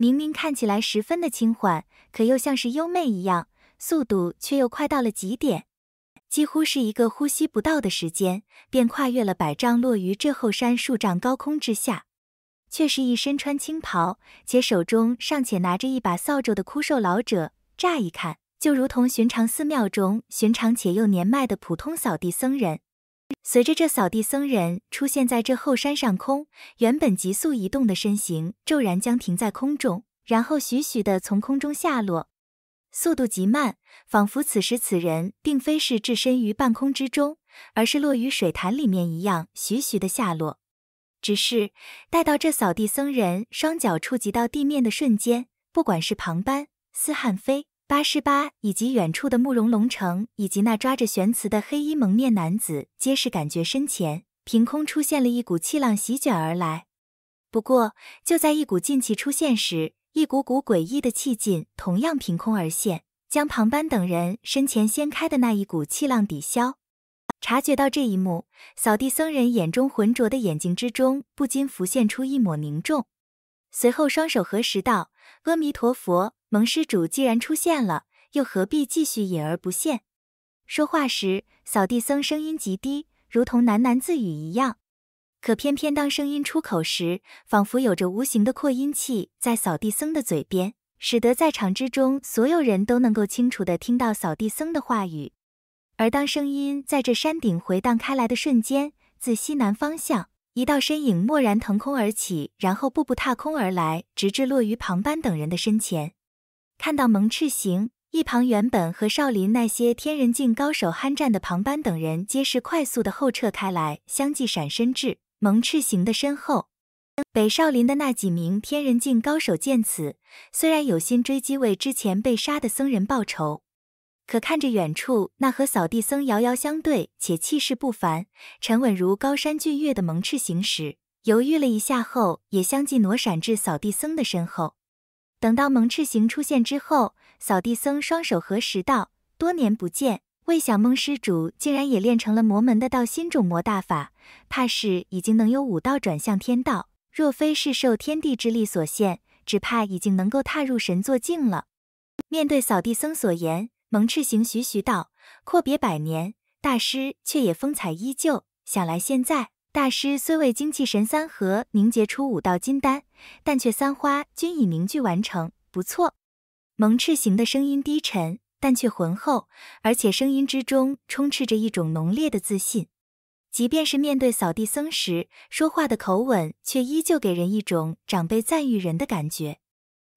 明明看起来十分的轻缓，可又像是优美一样，速度却又快到了极点，几乎是一个呼吸不到的时间，便跨越了百丈，落于这后山数丈高空之下，却是一身穿青袍，且手中尚且拿着一把扫帚的枯瘦老者，乍一看就如同寻常寺庙中寻常且又年迈的普通扫地僧人。随着这扫地僧人出现在这后山上空，原本急速移动的身形骤然将停在空中，然后徐徐的从空中下落，速度极慢，仿佛此时此人并非是置身于半空之中，而是落于水潭里面一样，徐徐的下落。只是待到这扫地僧人双脚触及到地面的瞬间，不管是庞班、司汉飞。八十八以及远处的慕容龙城以及那抓着玄慈的黑衣蒙面男子，皆是感觉身前凭空出现了一股气浪席卷而来。不过就在一股劲气出现时，一股股诡异的气劲同样凭空而现，将庞班等人身前掀开的那一股气浪抵消。察觉到这一幕，扫地僧人眼中浑浊的眼睛之中不禁浮现出一抹凝重，随后双手合十道：“阿弥陀佛。”蒙施主既然出现了，又何必继续隐而不见？说话时，扫地僧声音极低，如同喃喃自语一样。可偏偏当声音出口时，仿佛有着无形的扩音器在扫地僧的嘴边，使得在场之中所有人都能够清楚的听到扫地僧的话语。而当声音在这山顶回荡开来的瞬间，自西南方向，一道身影蓦然腾空而起，然后步步踏空而来，直至落于庞班等人的身前。看到蒙赤行一旁，原本和少林那些天人境高手酣战的庞班等人，皆是快速的后撤开来，相继闪身至蒙赤行的身后。北少林的那几名天人境高手见此，虽然有心追击为之前被杀的僧人报仇，可看着远处那和扫地僧遥遥相对且气势不凡、沉稳如高山峻岳的蒙赤行时，犹豫了一下后，也相继挪闪至扫地僧的身后。等到蒙赤行出现之后，扫地僧双手合十道：“多年不见，未想蒙施主竟然也练成了魔门的道心种魔大法，怕是已经能有武道转向天道。若非是受天地之力所限，只怕已经能够踏入神座境了。”面对扫地僧所言，蒙赤行徐徐道：“阔别百年，大师却也风采依旧。想来现在……”大师虽未精气神三合凝结出五道金丹，但却三花均已凝聚完成。不错，蒙赤行的声音低沉，但却浑厚，而且声音之中充斥着一种浓烈的自信。即便是面对扫地僧时，说话的口吻却依旧给人一种长辈赞誉人的感觉。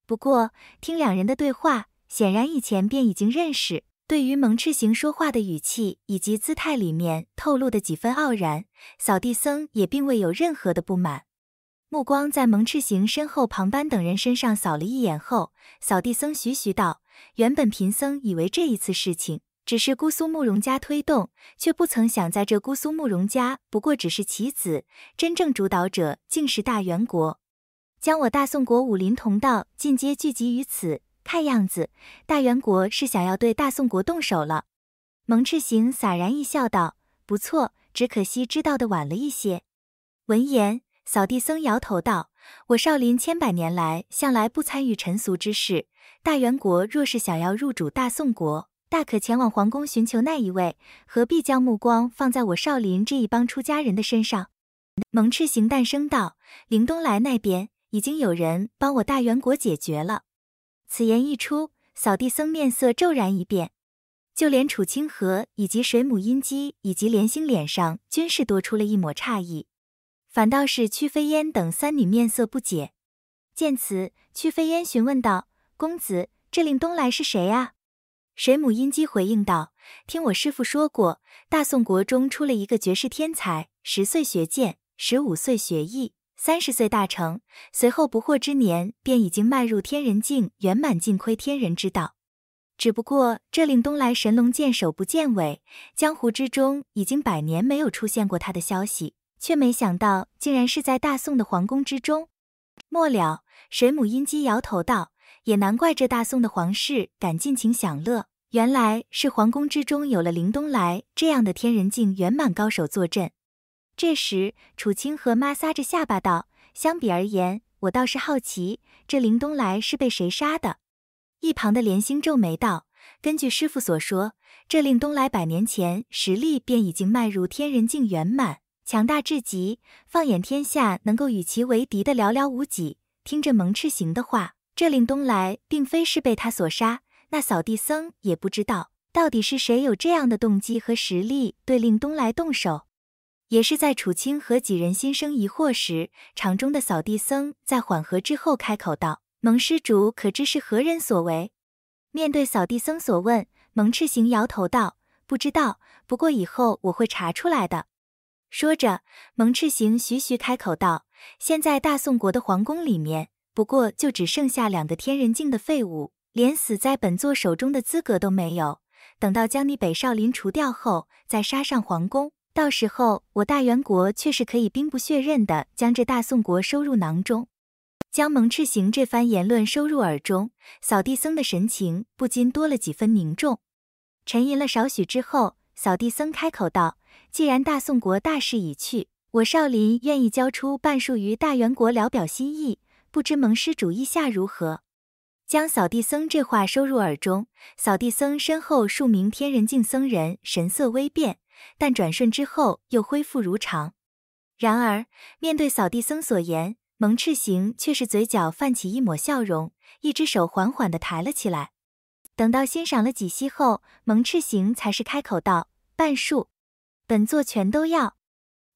不过，听两人的对话，显然以前便已经认识。对于蒙赤行说话的语气以及姿态里面透露的几分傲然，扫地僧也并未有任何的不满。目光在蒙赤行身后庞班等人身上扫了一眼后，扫地僧徐徐道：“原本贫僧以为这一次事情只是姑苏慕容家推动，却不曾想在这姑苏慕容家不过只是棋子，真正主导者竟是大元国，将我大宋国武林同道尽皆聚集于此。”看样子，大元国是想要对大宋国动手了。蒙赤行洒然一笑，道：“不错，只可惜知道的晚了一些。”闻言，扫地僧摇头道：“我少林千百年来向来不参与尘俗之事。大元国若是想要入主大宋国，大可前往皇宫寻求那一位，何必将目光放在我少林这一帮出家人的身上？”蒙赤行淡声道：“林东来那边已经有人帮我大元国解决了。”此言一出，扫地僧面色骤然一变，就连楚清河以及水母音姬以及莲心脸上均是多出了一抹诧异，反倒是曲飞烟等三女面色不解。见此，曲飞烟询问道：“公子，这令东来是谁啊？”水母音姬回应道：“听我师父说过，大宋国中出了一个绝世天才，十岁学剑，十五岁学艺。”三十岁大成，随后不惑之年便已经迈入天人境圆满，尽亏天人之道。只不过这令东来神龙见首不见尾，江湖之中已经百年没有出现过他的消息，却没想到竟然是在大宋的皇宫之中。末了，水母因机摇头道：“也难怪这大宋的皇室敢尽情享乐，原来是皇宫之中有了林东来这样的天人境圆满高手坐镇。”这时，楚清河妈撒着下巴道：“相比而言，我倒是好奇，这林东来是被谁杀的？”一旁的莲心皱眉道：“根据师傅所说，这令东来百年前实力便已经迈入天人境圆满，强大至极，放眼天下，能够与其为敌的寥寥无几。听着蒙赤行的话，这令东来并非是被他所杀，那扫地僧也不知道到底是谁有这样的动机和实力对令东来动手。”也是在楚清和几人心生疑惑时，场中的扫地僧在缓和之后开口道：“蒙施主，可知是何人所为？”面对扫地僧所问，蒙赤行摇头道：“不知道，不过以后我会查出来的。”说着，蒙赤行徐徐开口道：“现在大宋国的皇宫里面，不过就只剩下两个天人境的废物，连死在本座手中的资格都没有。等到将你北少林除掉后，再杀上皇宫。”到时候，我大元国却是可以兵不血刃的将这大宋国收入囊中。将蒙赤行这番言论收入耳中，扫地僧的神情不禁多了几分凝重。沉吟了少许之后，扫地僧开口道：“既然大宋国大势已去，我少林愿意交出半数于大元国，聊表心意。不知蒙施主意下如何？”将扫地僧这话收入耳中，扫地僧身后数名天人境僧人神色微变。但转瞬之后又恢复如常。然而，面对扫地僧所言，蒙赤行却是嘴角泛起一抹笑容，一只手缓缓的抬了起来。等到欣赏了几息后，蒙赤行才是开口道：“半数，本座全都要。”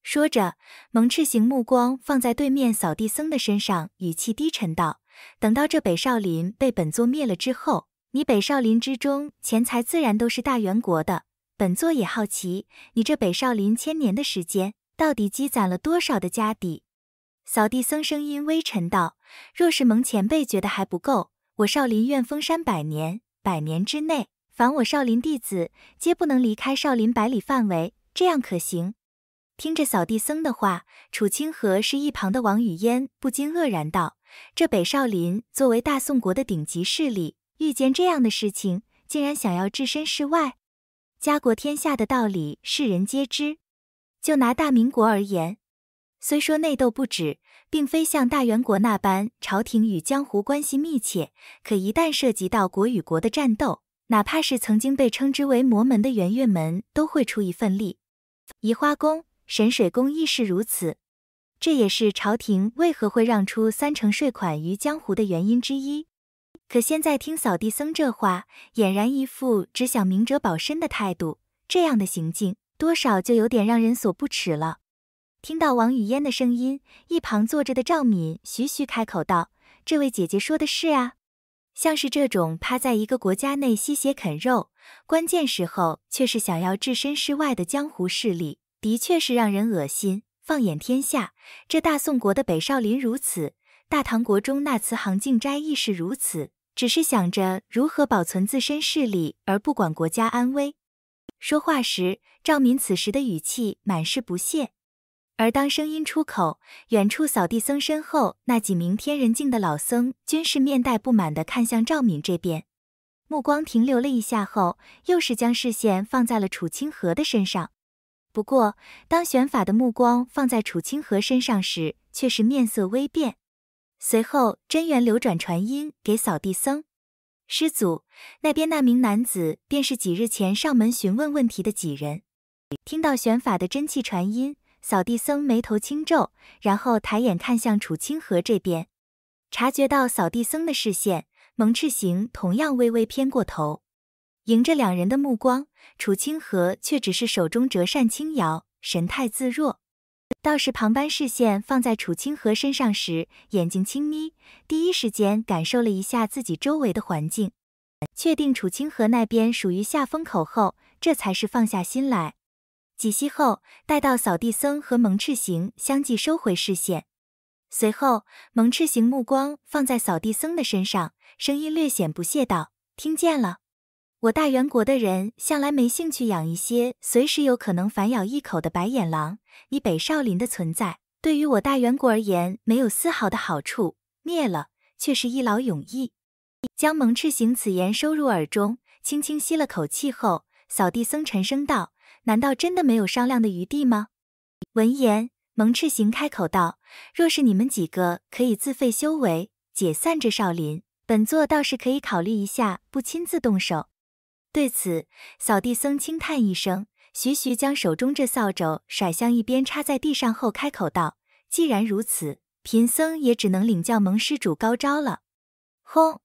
说着，蒙赤行目光放在对面扫地僧的身上，语气低沉道：“等到这北少林被本座灭了之后，你北少林之中钱财自然都是大元国的。”本座也好奇，你这北少林千年的时间，到底积攒了多少的家底？扫地僧声音微沉道：“若是蒙前辈觉得还不够，我少林愿封山百年，百年之内，凡我少林弟子皆不能离开少林百里范围，这样可行？”听着扫地僧的话，楚清河是一旁的王语嫣不禁愕然道：“这北少林作为大宋国的顶级势力，遇见这样的事情，竟然想要置身事外？”家国天下的道理，世人皆知。就拿大明国而言，虽说内斗不止，并非像大元国那般朝廷与江湖关系密切，可一旦涉及到国与国的战斗，哪怕是曾经被称之为魔门的元月门，都会出一份力。移花宫、神水宫亦是如此。这也是朝廷为何会让出三成税款于江湖的原因之一。可现在听扫地僧这话，俨然一副只想明哲保身的态度，这样的行径多少就有点让人所不齿了。听到王语嫣的声音，一旁坐着的赵敏徐徐开口道：“这位姐姐说的是啊，像是这种趴在一个国家内吸血啃肉，关键时候却是想要置身事外的江湖势力，的确是让人恶心。放眼天下，这大宋国的北少林如此，大唐国中那慈航净斋亦是如此。”只是想着如何保存自身势力，而不管国家安危。说话时，赵敏此时的语气满是不屑。而当声音出口，远处扫地僧身后那几名天人境的老僧，均是面带不满的看向赵敏这边，目光停留了一下后，又是将视线放在了楚清河的身上。不过，当玄法的目光放在楚清河身上时，却是面色微变。随后，真元流转，传音给扫地僧。师祖那边那名男子，便是几日前上门询问问题的几人。听到玄法的真气传音，扫地僧眉头轻皱，然后抬眼看向楚清河这边。察觉到扫地僧的视线，蒙赤行同样微微偏过头，迎着两人的目光，楚清河却只是手中折扇轻摇，神态自若。道士旁班视线放在楚清河身上时，眼睛轻眯，第一时间感受了一下自己周围的环境，确定楚清河那边属于下风口后，这才是放下心来。几息后，待到扫地僧和蒙赤行相继收回视线，随后蒙赤行目光放在扫地僧的身上，声音略显不屑道：“听见了。”我大元国的人向来没兴趣养一些随时有可能反咬一口的白眼狼。你北少林的存在，对于我大元国而言没有丝毫的好处，灭了却是一劳永逸。将蒙赤行此言收入耳中，轻轻吸了口气后，扫地僧沉声道：“难道真的没有商量的余地吗？”闻言，蒙赤行开口道：“若是你们几个可以自废修为，解散这少林，本座倒是可以考虑一下，不亲自动手。”对此，扫地僧轻叹一声，徐徐将手中这扫帚甩向一边，插在地上后，开口道：“既然如此，贫僧也只能领教蒙施主高招了。”轰！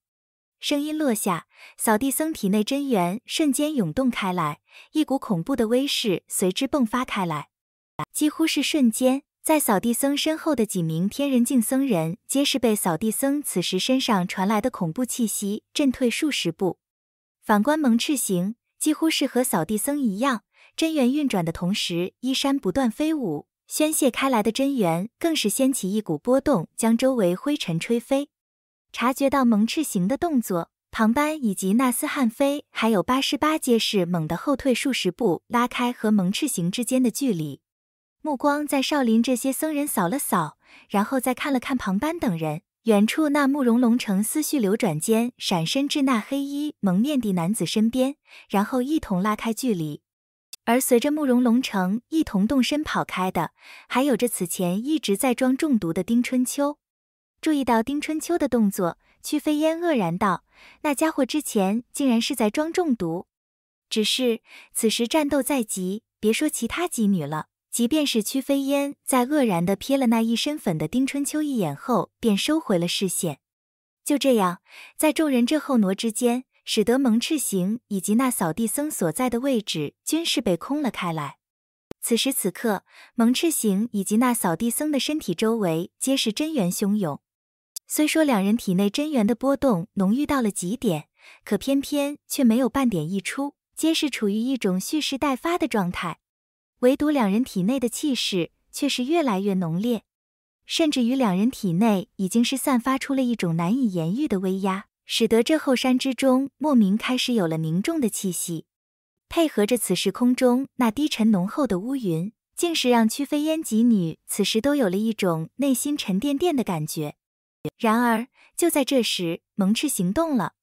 声音落下，扫地僧体内真元瞬间涌动开来，一股恐怖的威势随之迸发开来。几乎是瞬间，在扫地僧身后的几名天人境僧人，皆是被扫地僧此时身上传来的恐怖气息震退数十步。反观蒙赤行，几乎是和扫地僧一样，真元运转的同时，衣衫不断飞舞，宣泄开来的真元更是掀起一股波动，将周围灰尘吹飞。察觉到蒙赤行的动作，庞班以及纳斯汉飞还有八十八皆士猛地后退数十步，拉开和蒙赤行之间的距离，目光在少林这些僧人扫了扫，然后再看了看庞班等人。远处那慕容龙城思绪流转间，闪身至那黑衣蒙面的男子身边，然后一同拉开距离。而随着慕容龙城一同动身跑开的，还有着此前一直在装中毒的丁春秋。注意到丁春秋的动作，曲飞烟愕然道：“那家伙之前竟然是在装中毒。”只是此时战斗在即，别说其他几女了。即便是曲飞烟在愕然地瞥了那一身粉的丁春秋一眼后，便收回了视线。就这样，在众人这后挪之间，使得蒙赤行以及那扫地僧所在的位置均是被空了开来。此时此刻，蒙赤行以及那扫地僧的身体周围皆是真元汹涌。虽说两人体内真元的波动浓郁到了极点，可偏偏却没有半点溢出，皆是处于一种蓄势待发的状态。唯独两人体内的气势却是越来越浓烈，甚至于两人体内已经是散发出了一种难以言喻的威压，使得这后山之中莫名开始有了凝重的气息。配合着此时空中那低沉浓厚的乌云，竟是让曲飞烟几女此时都有了一种内心沉甸甸的感觉。然而，就在这时，蒙赤行动了，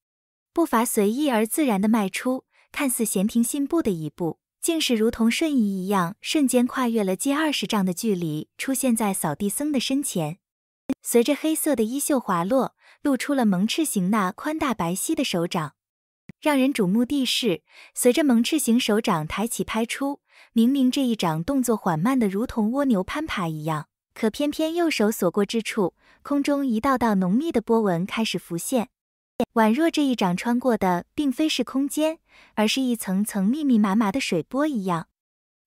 步伐随意而自然的迈出，看似闲庭信步的一步。竟是如同瞬移一样，瞬间跨越了近二十丈的距离，出现在扫地僧的身前。随着黑色的衣袖滑落，露出了蒙赤行那宽大白皙的手掌。让人瞩目的是，随着蒙赤行手掌抬起拍出，明明这一掌动作缓慢的如同蜗牛攀爬一样，可偏偏右手所过之处，空中一道道浓密的波纹开始浮现。宛若这一掌穿过的并非是空间，而是一层层密密麻麻的水波一样，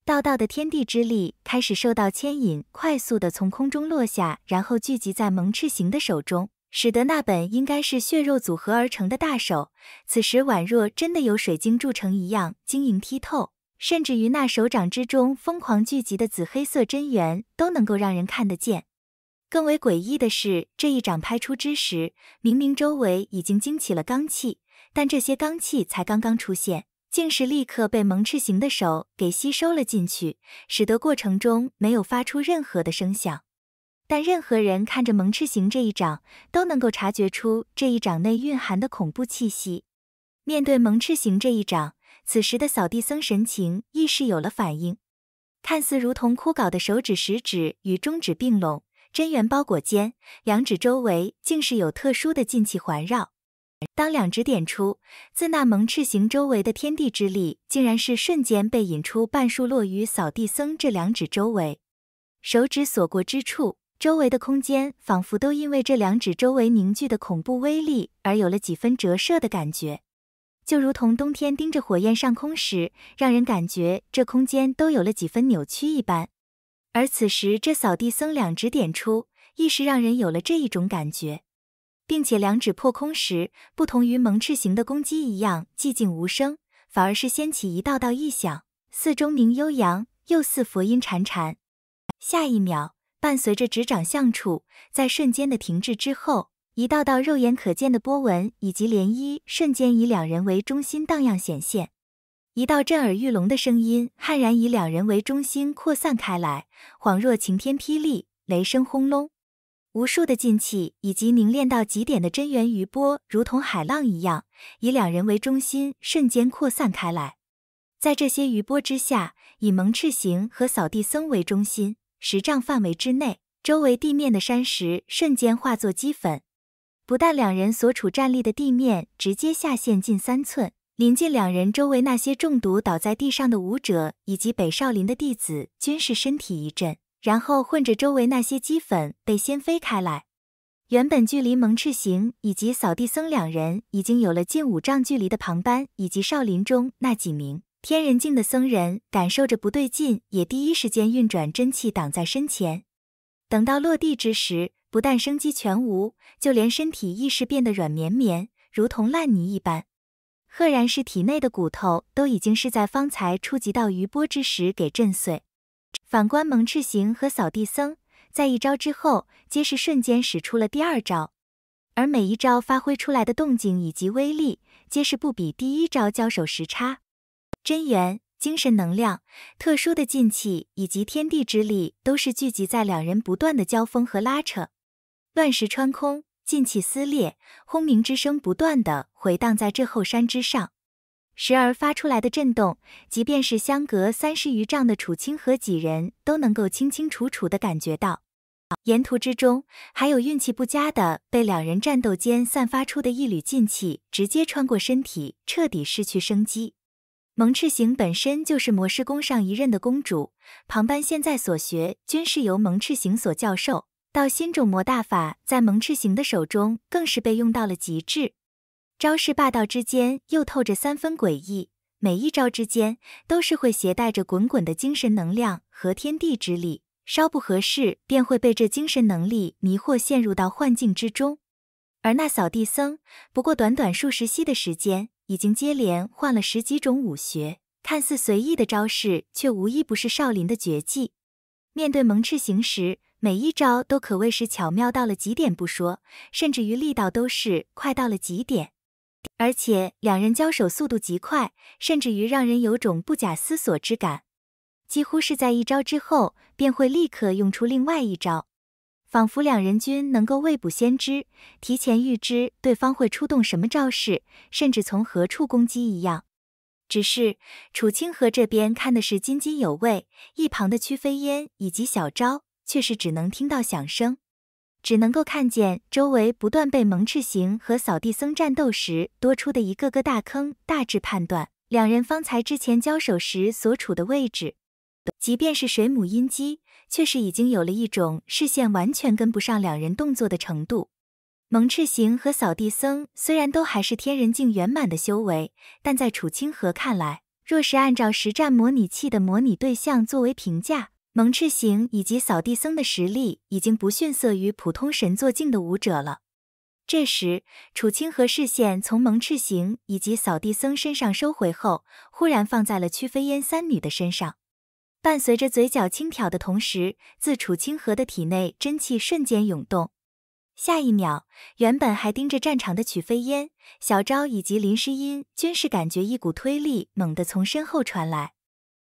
道道的天地之力开始受到牵引，快速的从空中落下，然后聚集在蒙赤行的手中，使得那本应该是血肉组合而成的大手，此时宛若真的由水晶铸成一样，晶莹剔透，甚至于那手掌之中疯狂聚集的紫黑色真元，都能够让人看得见。更为诡异的是，这一掌拍出之时，明明周围已经惊起了罡气，但这些罡气才刚刚出现，竟是立刻被蒙赤行的手给吸收了进去，使得过程中没有发出任何的声响。但任何人看着蒙赤行这一掌，都能够察觉出这一掌内蕴含的恐怖气息。面对蒙赤行这一掌，此时的扫地僧神情亦是有了反应，看似如同枯槁的手指，食指与中指并拢。真元包裹间，两指周围竟是有特殊的劲气环绕。当两指点出，自那蒙翅形周围的天地之力，竟然是瞬间被引出半数落于扫地僧这两指周围。手指所过之处，周围的空间仿佛都因为这两指周围凝聚的恐怖威力而有了几分折射的感觉，就如同冬天盯着火焰上空时，让人感觉这空间都有了几分扭曲一般。而此时，这扫地僧两指点出，一时让人有了这一种感觉，并且两指破空时，不同于蒙翅形的攻击一样寂静无声，反而是掀起一道道异响，似钟鸣悠扬，又似佛音潺潺。下一秒，伴随着指掌相触，在瞬间的停滞之后，一道道肉眼可见的波纹以及涟漪，瞬间以两人为中心荡漾显现。一道震耳欲聋的声音悍然以两人为中心扩散开来，恍若晴天霹雳，雷声轰隆。无数的劲气以及凝练到极点的真元余波，如同海浪一样，以两人为中心瞬间扩散开来。在这些余波之下，以蒙赤行和扫地僧为中心，十丈范围之内，周围地面的山石瞬间化作齑粉。不但两人所处站立的地面直接下陷近三寸。临近两人周围那些中毒倒在地上的武者以及北少林的弟子，均是身体一震，然后混着周围那些鸡粉被掀飞开来。原本距离蒙赤行以及扫地僧两人已经有了近五丈距离的庞班以及少林中那几名天人境的僧人，感受着不对劲，也第一时间运转真气挡在身前。等到落地之时，不但生机全无，就连身体意识变得软绵绵，如同烂泥一般。赫然是体内的骨头都已经是在方才触及到余波之时给震碎。反观蒙赤行和扫地僧，在一招之后，皆是瞬间使出了第二招，而每一招发挥出来的动静以及威力，皆是不比第一招交手时差。真元、精神能量、特殊的劲气以及天地之力，都是聚集在两人不断的交锋和拉扯，乱石穿空。劲气撕裂，轰鸣之声不断的回荡在这后山之上，时而发出来的震动，即便是相隔三十余丈的楚清和几人都能够清清楚楚的感觉到。沿途之中，还有运气不佳的，被两人战斗间散发出的一缕劲气直接穿过身体，彻底失去生机。蒙赤行本身就是魔师宫上一任的公主，旁班现在所学均是由蒙赤行所教授。到新种魔大法在蒙赤行的手中更是被用到了极致，招式霸道之间又透着三分诡异，每一招之间都是会携带着滚滚的精神能量和天地之力，稍不合适便会被这精神能力迷惑，陷入到幻境之中。而那扫地僧不过短短数十息的时间，已经接连换了十几种武学，看似随意的招式却无一不是少林的绝技。面对蒙赤行时。每一招都可谓是巧妙到了极点，不说，甚至于力道都是快到了极点。而且两人交手速度极快，甚至于让人有种不假思索之感，几乎是在一招之后便会立刻用出另外一招，仿佛两人均能够未卜先知，提前预知对方会出动什么招式，甚至从何处攻击一样。只是楚清河这边看的是津津有味，一旁的屈飞烟以及小昭。却是只能听到响声，只能够看见周围不断被蒙赤行和扫地僧战斗时多出的一个个大坑，大致判断两人方才之前交手时所处的位置。即便是水母音机，却是已经有了一种视线完全跟不上两人动作的程度。蒙赤行和扫地僧虽然都还是天人境圆满的修为，但在楚清河看来，若是按照实战模拟器的模拟对象作为评价。蒙赤行以及扫地僧的实力已经不逊色于普通神作境的武者了。这时，楚清河视线从蒙赤行以及扫地僧身上收回后，忽然放在了曲飞烟三女的身上。伴随着嘴角轻挑的同时，自楚清河的体内真气瞬间涌动。下一秒，原本还盯着战场的曲飞烟、小昭以及林诗音，均是感觉一股推力猛地从身后传来。